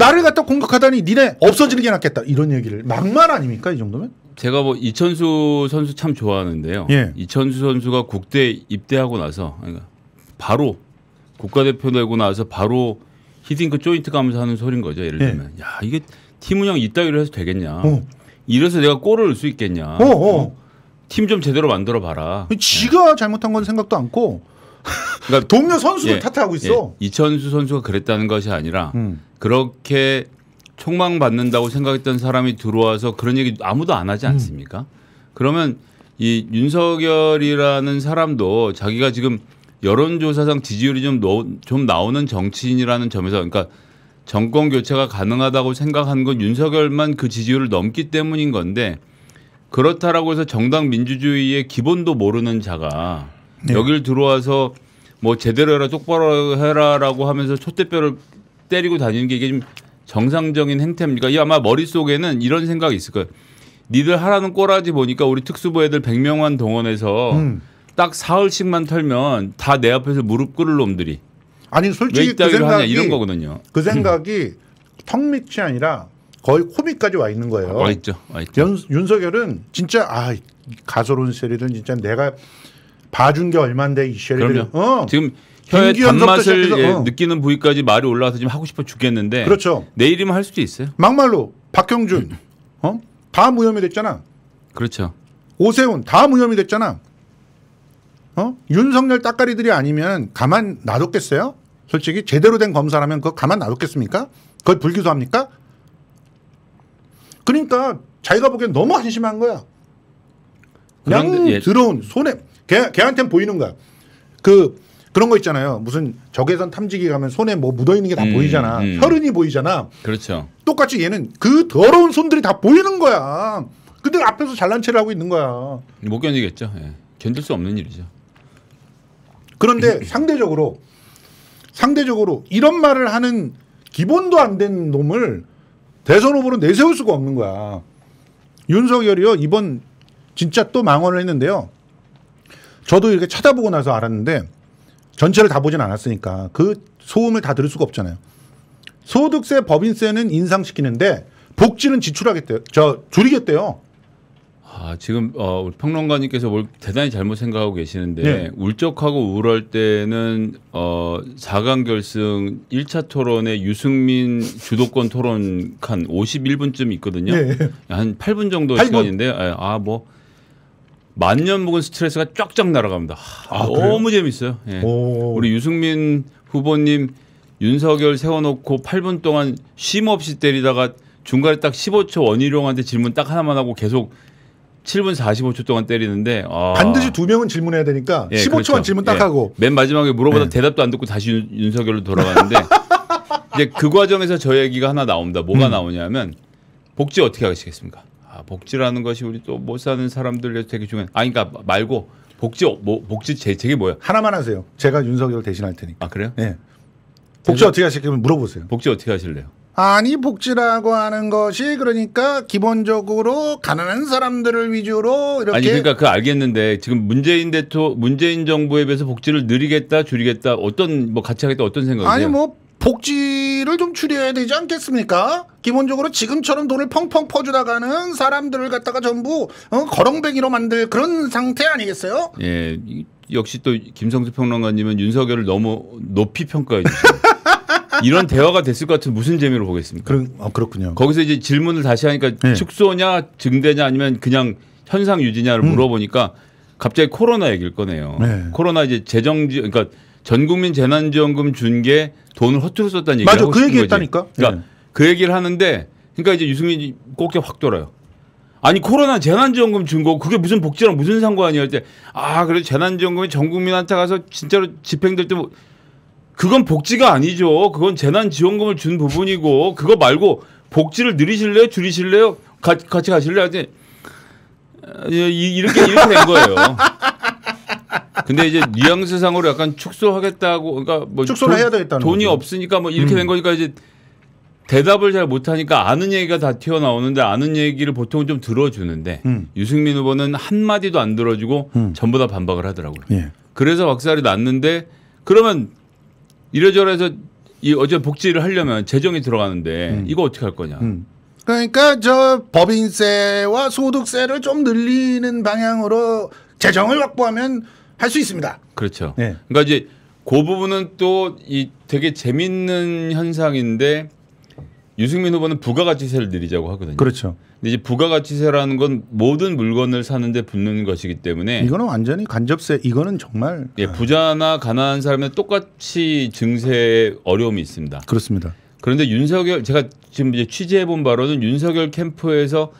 나를 갖다 공격하다니 니네 없어지는 게 낫겠다 이런 얘기를 막말 아닙니까 이 정도면? 제가 뭐 이천수 선수 참 좋아하는데요. 예. 이천수 선수가 국대 입대하고 나서 그러니까 바로 국가대표 되고 나서 바로 히딩크 조인트 가면서 하는 소린 거죠. 예를 예. 들면 예. 야 이게 팀 운영 이따위로 해서 되겠냐. 어. 이래서 내가 골을 넣을 수 있겠냐. 어, 어. 어. 팀좀 제대로 만들어 봐라. 지가 네. 잘못한 건 생각도 않고 그러니까 동료 선수를 예, 탓하고 있어. 예, 이천수 선수가 그랬다는 것이 아니라 음. 그렇게 촉망받는다고 생각했던 사람이 들어와서 그런 얘기 아무도 안 하지 음. 않습니까? 음. 그러면 이 윤석열이라는 사람도 자기가 지금 여론조사상 지지율이 좀, 노, 좀 나오는 정치인이라는 점에서 그러니까 정권 교체가 가능하다고 생각하는건 윤석열만 그 지지율을 넘기 때문인 건데 그렇다라고 해서 정당 민주주의의 기본도 모르는 자가 네. 여길 들어와서 뭐 제대로 해라 똑바로 해라라고 하면서 촛대뼈를 때리고 다니는 게 이게 좀 정상적인 행태입니까? 이 아마 머릿속에는 이런 생각이 있을 거예요. 니들 하라는 꼬라지 보니까 우리 특수부 애들 100명만 동원해서 음. 딱 사흘씩만 털면 다 내 앞에서 무릎 꿇을 놈들이 아니 솔직히 그 생각이 이런 거거든요. 그 생각이 턱 밑이 아니라 거의 코밑까지 와 있는 거예요. 와 있죠. 와 있죠. 윤, 석열은 진짜 아 가소로운 세리들 진짜 내가 봐준 게 얼만데 이 쉐리들이. 어. 지금 혀의 단맛을 예, 어. 느끼는 부위까지 말이 올라와서 지금 하고 싶어 죽겠는데. 그렇죠. 내일이면 할 수도 있어요. 막말로 박형준 어? 다 무혐의 됐잖아. 그렇죠. 오세훈 다 무혐의 됐잖아. 어? 윤석열 따까리들이 아니면 가만 놔뒀겠어요? 솔직히 제대로 된 검사라면 그거 가만 놔뒀겠습니까? 그걸 불기소합니까? 그러니까 자기가 보기엔 너무 한심한 거야. 그냥 예. 들어온 손에 걔, 걔한텐 보이는 거야. 그, 그런 거 있잖아요. 무슨 적외선 탐지기 가면 손에 뭐 묻어 있는 게다 음, 보이잖아. 음. 혈흔이 보이잖아. 그렇죠. 똑같이 얘는 그 더러운 손들이 다 보이는 거야. 근데 앞에서 잘난 체를 하고 있는 거야. 못 견디겠죠. 예. 견딜 수 없는 일이죠. 그런데 상대적으로 상대적으로 이런 말을 하는 기본도 안 된 놈을 대선 후보로 내세울 수가 없는 거야. 윤석열이요 이번 진짜 또 망언을 했는데요. 저도 이렇게 쳐다보고 나서 알았는데 전체를 다 보진 않았으니까 그 소음을 다 들을 수가 없잖아요. 소득세, 법인세는 인상시키는데 복지는 지출하겠대요. 저 줄이겠대요. 아, 지금 어, 우리 평론가님께서 뭘 대단히 잘못 생각하고 계시는데 네. 울적하고 우울할 때는 어, 4강 결승 1차 토론에 유승민 주도권 토론 칸 51분쯤 있거든요. 네. 한 8분 정도 8분. 시간인데 아, 뭐 만년 묵은 스트레스가 쫙쫙 날아갑니다. 아, 너무 그래요? 재밌어요. 예. 우리 유승민 후보님 윤석열 세워놓고 8분 동안 쉼 없이 때리다가 중간에 딱 15초 원희룡한테 질문 딱 하나만 하고 계속 7분 45초 동안 때리는데 아. 반드시 두 명은 질문해야 되니까 예, 15초만 그렇죠. 질문 딱 예. 하고 맨 마지막에 물어보다 네. 대답도 안 듣고 다시 윤, 윤석열로 돌아가는데 이제 그 과정에서 저 얘기가 하나 나옵니다. 뭐가 음. 나오냐면 복지 어떻게 하시겠습니까? 아, 복지라는 것이 우리 또 못 사는 사람들에 되게 중요한. 아, 그러니까 말고 복지 뭐 복지 제책이 뭐야? 하나만 하세요. 제가 윤석열 대신할 테니까. 아 그래요? 네. 복지 어떻게 하실 면 물어보세요. 복지 어떻게 하실래요? 아니 복지라고 하는 것이 그러니까 기본적으로 가난한 사람들을 위주로 이렇게 아니 그러니까 그 알겠는데 지금 문재인 대통 문재인 정부에 비해서 복지를 늘리겠다 줄이겠다 어떤 뭐 같이 하겠다 어떤 생각이세요? 아니 뭐 복지를 좀 줄여야 되지 않겠습니까? 기본적으로 지금처럼 돈을 펑펑 퍼주다가는 사람들을 갖다가 전부 어, 거렁뱅이로 만들 그런 상태 아니겠어요? 예, 역시 또 김성수 평론가님은 윤석열을 너무 높이 평가해 주시요 이런 대화가 됐을 것 같은 무슨 재미로 보겠습니까? 그러, 아, 어, 그렇군요. 거기서 이제 질문을 다시 하니까 네. 축소냐 증대냐 아니면 그냥 현상 유지냐를 음. 물어보니까 갑자기 코로나 얘기를 꺼내요. 네. 코로나 이제 재정지 그러니까 전국민 재난지원금 준 게 돈을 허투루 썼다는 얘기죠 맞아, 그 얘기 했다니까. 그러니까 네. 그 얘기를 하는데 그러니까 이제 유승민이 꼭게확 돌아요. 아니 코로나 재난지원금 준 거 그게 무슨 복지랑 무슨 상관이야 이제 아그래 재난지원금이 전국민한테 가서 진짜로 집행될 때 뭐, 그건 복지가 아니죠. 그건 재난지원금을 준 부분이고 그거 말고 복지를 늘리실래요 줄이실래요 가, 같이 가실래요 하지 아, 이렇게 이렇게 된 거예요. 근데 이제 뉘앙스상으로 약간 축소하겠다고 그러니까 뭐 축소를 돈, 해야 되겠다는 돈이 거죠. 없으니까 뭐 이렇게 음. 된 거니까 이제 대답을 잘 못하니까 아는 얘기가 다 튀어나오는데 아는 얘기를 보통은 좀 들어주는데 음. 유승민 후보는 한마디도 안 들어주고 음. 전부 다 반박을 하더라고요. 예. 그래서 박살이 났는데 그러면 이래저래서 이 어제 복지를 하려면 재정이 들어가는데 음. 이거 어떻게 할 거냐. 음. 그러니까 저 법인세와 소득세를 좀 늘리는 방향으로 재정을 확보하면 할수 있습니다. 그렇죠. 네. 그러니까 이제 그 부분은 또 이 되게 재밌는 현상인데 유승민 후보는 부가가치세를 내리자고 하거든요. 그렇죠. 근데 이제 부가가치세라는 건 모든 물건을 사는데 붙는 것이기 때문에 이거는 완전히 간접세. 이거는 정말 예, 부자나 가난한 사람은 똑같이 증세 어려움이 있습니다. 그렇습니다. 그런데 윤석열 제가 지금 이제 취재해 본 바로는 윤석열 캠프에서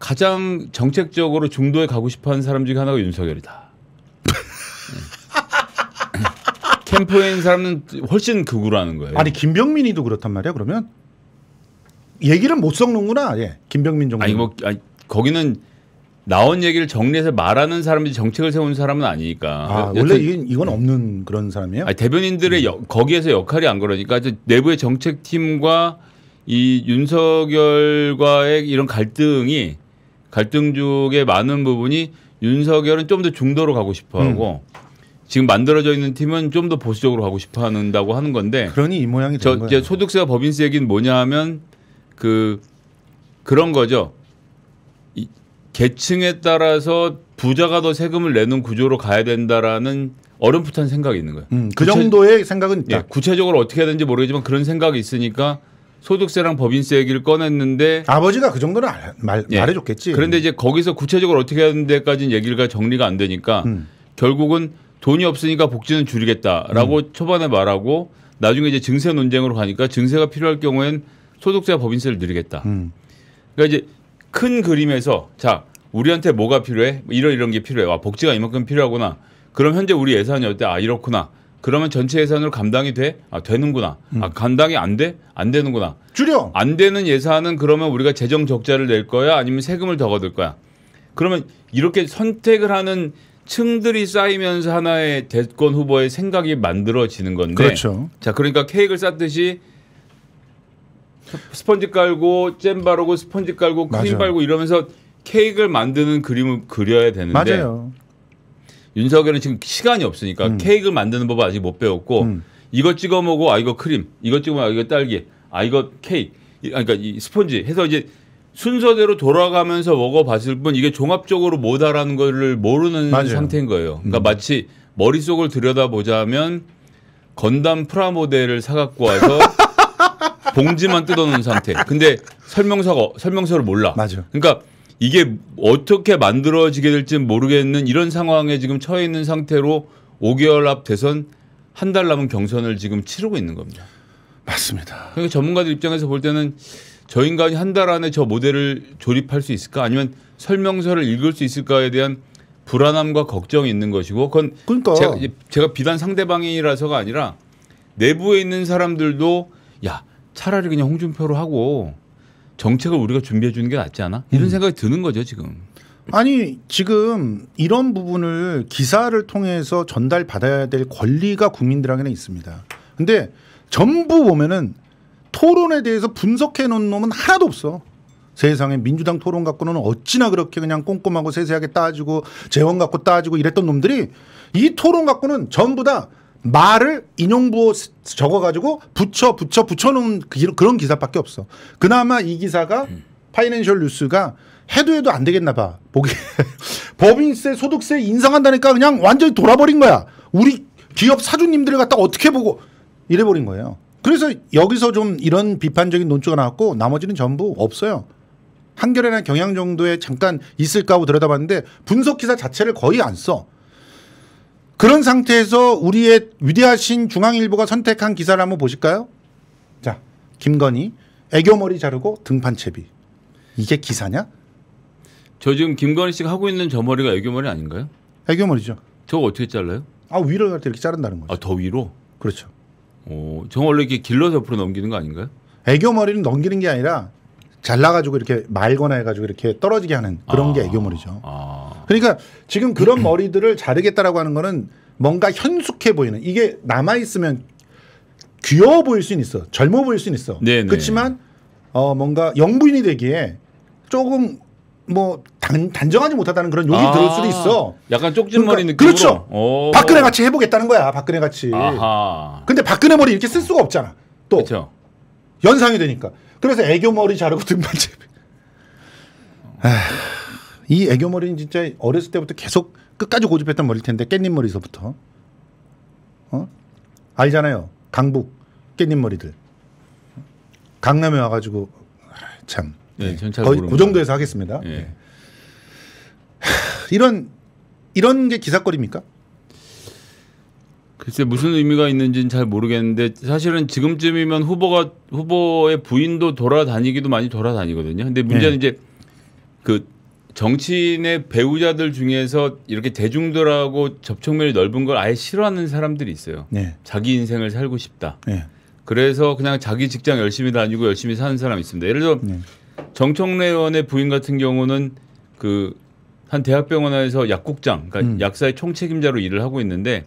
가장 정책적으로 중도에 가고 싶어 하는 사람 중에 하나가 윤석열이다. 캠프에 있는 사람은 훨씬 극우라는 거예요. 아니 김병민이도 그렇단 말이야. 그러면 얘기를 못 섞는구나. 예, 김병민 정도. 아니 뭐 아니, 거기는 나온 얘기를 정리해서 말하는 사람이 정책을 세운 사람은 아니니까. 아, 원래 이건, 이건 없는 그런 사람이에요? 아니, 대변인들의 여, 거기에서 역할이 안 그러니까 내부의 정책팀과 이 윤석열과의 이런 갈등이 갈등 중에 많은 부분이 윤석열은 좀 더 중도로 가고 싶어하고 음. 지금 만들어져 있는 팀은 좀 더 보수적으로 가고 싶어 한다고 하는 건데 그러니 이 모양이 저 이제 소득세와 법인세 얘기는 뭐냐 하면 그 그런 거죠. 이 계층에 따라서 부자가 더 세금을 내는 구조로 가야 된다라는 어렴풋한 생각이 있는 거예요. 음, 그 구체, 정도의 생각은 예, 구체적으로 어떻게 해야 되는지 모르겠지만 그런 생각이 있으니까 소득세랑 법인세 얘기를 꺼냈는데 아버지가 그 정도는 말, 예. 말해줬겠지. 그런데 이제 거기서 구체적으로 어떻게 해야 되는데까지는 얘기가 정리가 안 되니까 음. 결국은 돈이 없으니까 복지는 줄이겠다라고 음. 초반에 말하고 나중에 이제 증세 논쟁으로 가니까 증세가 필요할 경우엔 소득세와 법인세를 늘리겠다. 음. 그러니까 이제 큰 그림에서 자 우리한테 뭐가 필요해? 뭐 이런 이런 게 필요해. 와 복지가 이만큼 필요하구나. 그럼 현재 우리 예산이 어때? 아 이렇구나. 그러면 전체 예산으로 감당이 돼? 아 되는구나. 음. 아 감당이 안 돼? 안 되는구나. 줄여. 안 되는 예산은 그러면 우리가 재정 적자를 낼 거야? 아니면 세금을 더 걷을 거야? 그러면 이렇게 선택을 하는 층들이 쌓이면서 하나의 대권 후보의 생각이 만들어지는 건데. 그렇죠. 자, 그러니까 케이크를 쌓듯이 스펀지 깔고 잼 바르고 스펀지 깔고 크림 맞아 바르고 이러면서 케이크를 만드는 그림을 그려야 되는데. 맞아요. 윤석열은 지금 시간이 없으니까 음. 케이크를 만드는 법을 아직 못 배웠고 음. 이거 찍어 먹고 아 이거 크림, 이거 찍어 먹고 아 이거 딸기, 아 이거 케이크, 아 그러니까 이 스펀지 해서 이제 순서대로 돌아가면서 먹어봤을 뿐 이게 종합적으로 뭐다라는 거를 모르는 맞아요. 상태인 거예요. 그러니까 음. 마치 머릿속을 들여다보자면 건담 프라모델을 사갖고 와서 봉지만 뜯어놓은 상태. 근데 설명서가 설명서를 몰라. 맞아. 그러니까 이게 어떻게 만들어지게 될지 모르겠는 이런 상황에 지금 처해 있는 상태로 5개월 앞 대선 한 달 남은 경선을 지금 치르고 있는 겁니다. 맞습니다. 그러니까 전문가들 입장에서 볼 때는 저 인간이 한 달 안에 저 모델을 조립할 수 있을까 아니면 설명서를 읽을 수 있을까에 대한 불안함과 걱정이 있는 것이고 그건 그러니까. 제가, 제가 비단 상대방이라서가 아니라 내부에 있는 사람들도 야 차라리 그냥 홍준표로 하고 정책을 우리가 준비해 주는 게 낫지 않아? 이런 음. 생각이 드는 거죠 지금. 아니 지금 이런 부분을 기사를 통해서 전달 받아야 될 권리가 국민들에게는 있습니다. 근데 전부 보면은 토론에 대해서 분석해 놓은 놈은 하나도 없어. 세상에 민주당 토론 갖고는 어찌나 그렇게 그냥 꼼꼼하고 세세하게 따지고 재원 갖고 따지고 이랬던 놈들이 이 토론 갖고는 전부 다 말을 인용부호 적어가지고 붙여 붙여 붙여놓은 그 그런 기사밖에 없어. 그나마 이 기사가 음. 파이낸셜 뉴스가 해도 해도 안 되겠나 봐. 보기 법인세 소득세 인상한다니까 그냥 완전히 돌아버린 거야. 우리 기업 사주님들을 갖다 어떻게 보고 이래버린 거예요. 그래서 여기서 좀 이런 비판적인 논조가 나왔고 나머지는 전부 없어요. 한겨레나 경향 정도에 잠깐 있을까 하고 들여다봤는데 분석 기사 자체를 거의 안 써. 그런 상태에서 우리의 위대하신 중앙일보가 선택한 기사를 한번 보실까요? 자, 김건희 애교머리 자르고 등판 채비. 이게 기사냐? 저 지금 김건희 씨가 하고 있는 저 머리가 애교머리 아닌가요? 애교머리죠. 저거 어떻게 잘라요? 아 위로 갈때 이렇게 자른다는 거죠. 아 더 위로? 그렇죠. 어, 저 원래 이렇게 길러서 옆으로 넘기는 거 아닌가요? 애교 머리는 넘기는 게 아니라 잘라가지고 이렇게 말거나 해가지고 이렇게 떨어지게 하는 그런 아, 게 애교 머리죠. 아. 그러니까 지금 그런 머리들을 자르겠다라고 하는 거는 뭔가 현숙해 보이는 이게 남아 있으면 귀여워 보일 수는 있어, 젊어 보일 수는 있어. 네, 네. 그렇지만 어, 뭔가 영부인이 되기에 조금 뭐 단, 단정하지 못하다는 그런 욕이 아, 들을 수도 있어. 약간 쪽진머리 그러니까, 느낌으로. 그렇죠. 오. 박근혜 같이 해보겠다는 거야. 박근혜 같이. 아하. 근데 박근혜 머리 이렇게 쓸 수가 없잖아. 또 그쵸. 연상이 되니까. 그래서 애교 머리 자르고 등반 재배. 이 애교 머리는 진짜 어렸을 때부터 계속 끝까지 고집했던 머리일 텐데 깻잎 머리서부터. 어? 알잖아요. 강북 깻잎 머리들. 강남에 와가지고 아, 참. 네, 네. 거의 그 정도에서 하겠습니다. 예. 네. 이런 이런 게 기사거리입니까? 글쎄 무슨 의미가 있는지는 잘 모르겠는데 사실은 지금쯤이면 후보가 후보의 부인도 돌아다니기도 많이 돌아다니거든요. 근데 문제는 네. 이제 그 정치인의 배우자들 중에서 이렇게 대중들하고 접촉면이 넓은 걸 아예 싫어하는 사람들이 있어요. 네. 자기 인생을 살고 싶다. 네. 그래서 그냥 자기 직장 열심히 다니고 열심히 사는 사람이 있습니다. 예를 들어 네. 정청래 의원의 부인 같은 경우는 그한 대학병원에서 약국장, 그러니까 음. 약사의 총책임자로 일을 하고 있는데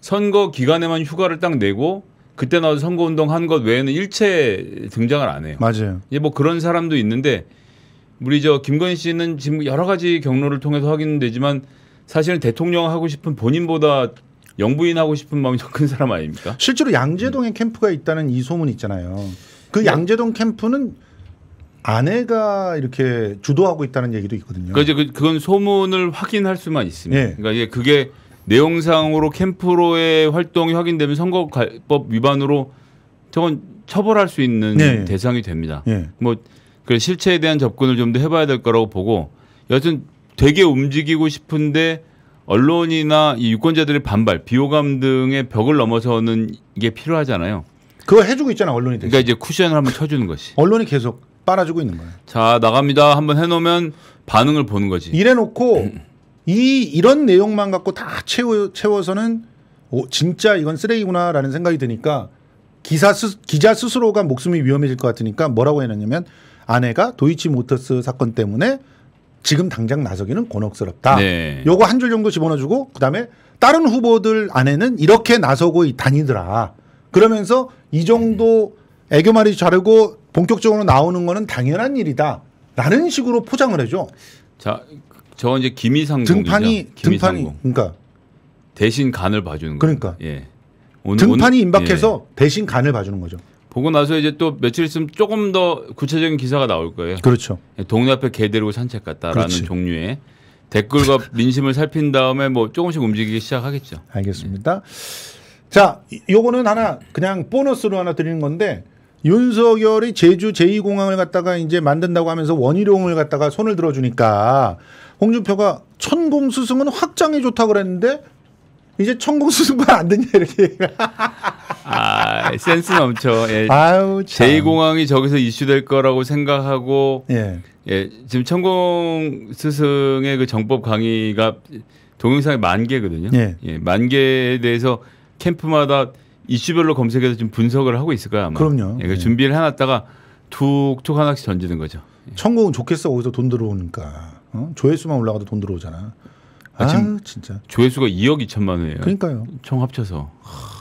선거 기간에만 휴가를 딱 내고 그때 나와서 선거운동 한 것 외에는 일체 등장을 안 해요. 맞아요. 이제 뭐 그런 사람도 있는데 우리 저 김건희 씨는 지금 여러 가지 경로를 통해서 확인되지만 사실은 대통령 하고 싶은 본인보다 영부인 하고 싶은 마음이 더 큰 사람 아닙니까? 실제로 양재동에 음. 캠프가 있다는 이 소문 있잖아요. 그 네. 양재동 캠프는 아내가 이렇게 주도하고 있다는 얘기도 있거든요. 그러니까 이제 그, 그건 소문을 확인할 수만 있습니다. 예. 그러니까 이게 그게 내용상으로 캠프로의 활동이 확인되면 선거법 위반으로 저건 처벌할 수 있는 예. 예. 대상이 됩니다. 예. 뭐그 실체에 대한 접근을 좀 더 해봐야 될 거라고 보고 여튼 되게 움직이고 싶은데 언론이나 이 유권자들의 반발, 비호감 등의 벽을 넘어서는 이게 필요하잖아요. 그거 해주고 있잖아 언론이. 대신. 그러니까 이제 쿠션을 한번 쳐주는 것이. 언론이 계속 빨아주고 있는 거예요. 자 나갑니다. 한번 해놓으면 반응을 보는 거지. 이래놓고 음. 이 이런 내용만 갖고 다 채워 채워서는 오, 진짜 이건 쓰레기구나라는 생각이 드니까 기사 스, 기자 스스로가 목숨이 위험해질 것 같으니까 뭐라고 해놨냐면 아내가 도이치 모터스 사건 때문에 지금 당장 나서기는 곤혹스럽다. 네. 요거 한 줄 정도 집어넣어주고 그다음에 다른 후보들 아내는 이렇게 나서고 다니더라. 그러면서 이 정도 애교말이 자르고 본격적으로 나오는 거는 당연한 일이다. 라는 식으로 포장을 해줘. 자, 저 이제 김이상 등판이 등판이 그러니까 대신 간을 봐주는 거 그러니까 예. 오늘, 등판이 임박해서 예. 대신 간을 봐주는 거죠. 보고 나서 이제 또 며칠 있으면 조금 더 구체적인 기사가 나올 거예요. 그렇죠. 예, 동네 앞에 개 데리고 산책 갔다라는 그렇지. 종류의 댓글과 민심을 살핀 다음에 뭐 조금씩 움직이기 시작하겠죠. 알겠습니다. 예. 자, 요거는 하나 그냥 보너스로 하나 드리는 건데 윤석열이 제주 제2공항을 갖다가 이제 만든다고 하면서 원희룡을 갖다가 손을 들어주니까 홍준표가 천공 수승은 확장이 좋다 그랬는데 이제 천공 수승만안 되냐 이렇게. 아 센스 넘쳐. 예. 아유 참. 제2공항이 저기서 이슈될 거라고 생각하고 예. 예 지금 천공 수승의그 정법 강의가 동영상이 만 개거든요. 예. 예, 만 개에 대해서 캠프마다 이슈별로 검색해서 지금 분석을 하고 있을 거야 아마. 그럼요. 그러니까 네. 준비를 해놨다가 툭툭 하나씩 던지는 거죠. 예. 천국은 좋겠어 거기서 돈 들어오니까 어? 조회수만 올라가도 돈 들어오잖아. 아, 아 진짜 조회수가 2억 2천만 원이에요. 그러니까요. 총 합쳐서.